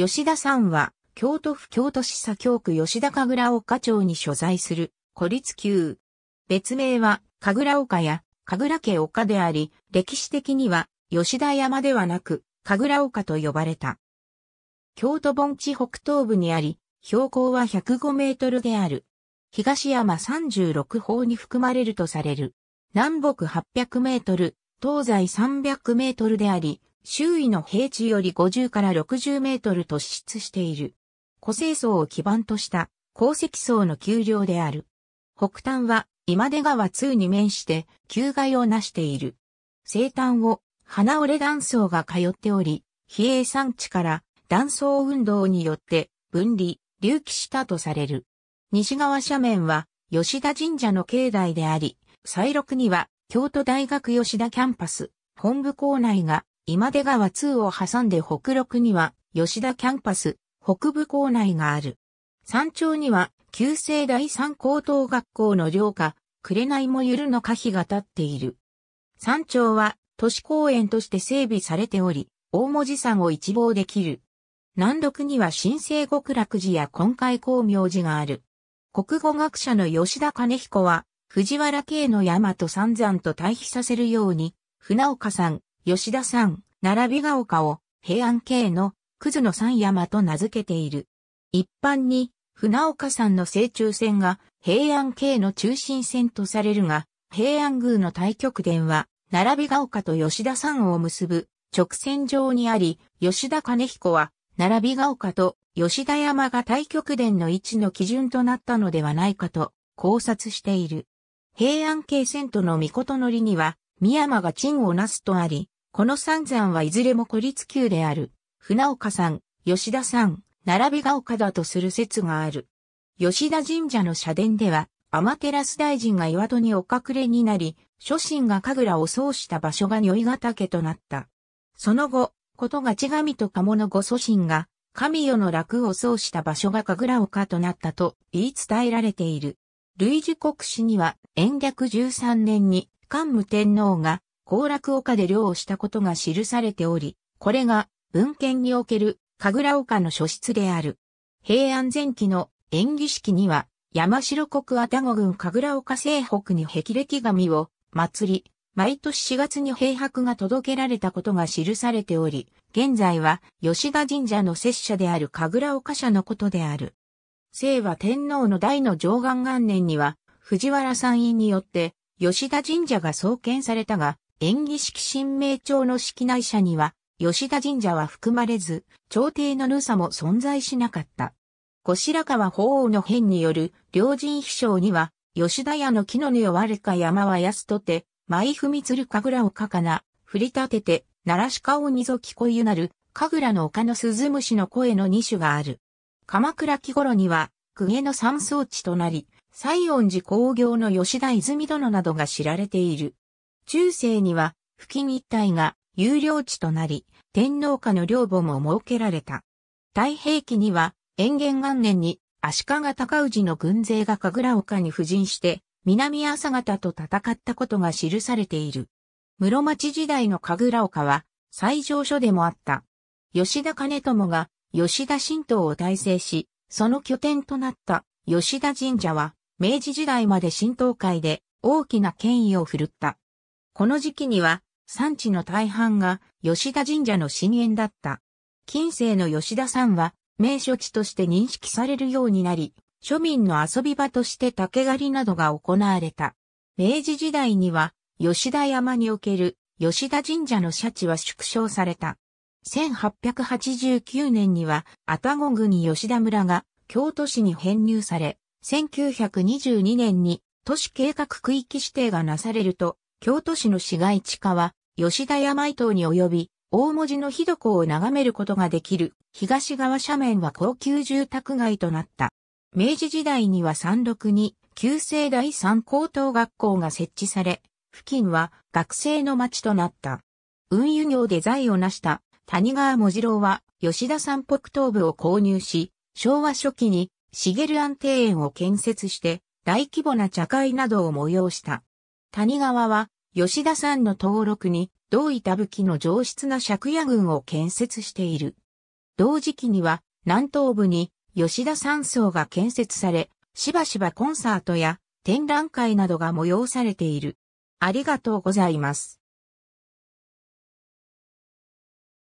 吉田さんは、京都府京都市左京区吉田神楽岡町に所在する、孤立級。別名は、神楽岡や、神楽家岡であり、歴史的には、吉田山ではなく、神楽岡と呼ばれた。京都盆地北東部にあり、標高は105メートルである。東山36方に含まれるとされる。南北800メートル、東西300メートルであり、周囲の平地より50から60メートル突出している。古生層を基盤とした鉱石層の丘陵である。北端は今出川通に面して旧街を成している。西端を花折断層が通っており、比叡山地から断層運動によって分離、隆起したとされる。西側斜面は吉田神社の境内であり、西麓には京都大学吉田キャンパス、本部校内が今出川2を挟んで北陸には吉田キャンパス北部校内がある。山頂には旧制第三高等学校の寮下、紅もゆるの可否が立っている。山頂は都市公園として整備されており、大文字山を一望できる。南麓には新生極楽寺や今回光明寺がある。国語学者の吉田兼彦は、藤原系の山と三山と対比させるように、船岡さん、吉田山、並びが丘を平安系の葛の山山と名付けている。一般に船岡山の正中線が平安系の中心線とされるが、平安宮の太極殿は、並びが丘と吉田山を結ぶ直線上にあり、吉田兼彦は、並びが丘と吉田山が太極殿の位置の基準となったのではないかと考察している。平安系線との御事のりには、三山が鎮をなすとあり、この三山はいずれも孤立級である、船岡さん、吉田さん、並びが丘だとする説がある。吉田神社の社殿では、天照大臣が岩戸にお隠れになり、諸神が神楽を奏した場所が如意ヶ岳となった。その後、ことが千神と鴨のご祖神が、神代の楽を奏した場所が神楽丘となったと言い伝えられている。類似国史には、延暦13年に、桓武天皇が行楽丘で漁をしたことが記されており、これが文献における神楽丘の書室である。平安前期の演技式には、山城国多宕郡神楽丘西北に霹靂神を祭り、毎年4月に平白が届けられたことが記されており、現在は吉田神社の摂者である神楽丘社のことである。聖和天皇の大の上岸元年には、藤原山院によって吉田神社が創建されたが、演技式神明朝の式内社には、吉田神社は含まれず、朝廷のぬさも存在しなかった。小白川法皇の変による両人秘書には、吉田屋の木の根を割るか山は安とて、舞踏みつる神楽をかかな、振り立てて、奈良鹿をにぞきこゆなる、神楽の丘の鈴虫の声の二種がある。鎌倉木頃には、公家の山荘地となり、西園寺工業の吉田泉殿などが知られている。中世には付近一帯が有料地となり、天皇家の領母も設けられた。太平記には、延元元年に足利高氏の軍勢が神楽岡に布陣して、南朝方と戦ったことが記されている。室町時代の神楽岡は、最上所でもあった。吉田兼友が吉田神道を大成し、その拠点となった吉田神社は、明治時代まで神道会で大きな権威を振るった。この時期には産地の大半が吉田神社の深淵だった。近世の吉田山は名所地として認識されるようになり、庶民の遊び場として竹狩りなどが行われた。明治時代には吉田山における吉田神社の社地は縮小された。1889年には、愛宕郡吉田村が京都市に編入され、1922年に都市計画区域指定がなされると、京都市の市街地下は、吉田山伊東に及び、大文字のひどこを眺めることができる、東側斜面は高級住宅街となった。明治時代には山麓に、旧世第三高等学校が設置され、付近は学生の町となった。運輸業で財を成した谷川文次郎は吉田山北東部を購入し、昭和初期に茂安庭園を建設して大規模な茶会などを催した。谷川は、吉田さんの登録に、同た武器の上質な借家群を建設している。同時期には、南東部に、吉田山荘が建設され、しばしばコンサートや展覧会などが催されている。ありがとうございます。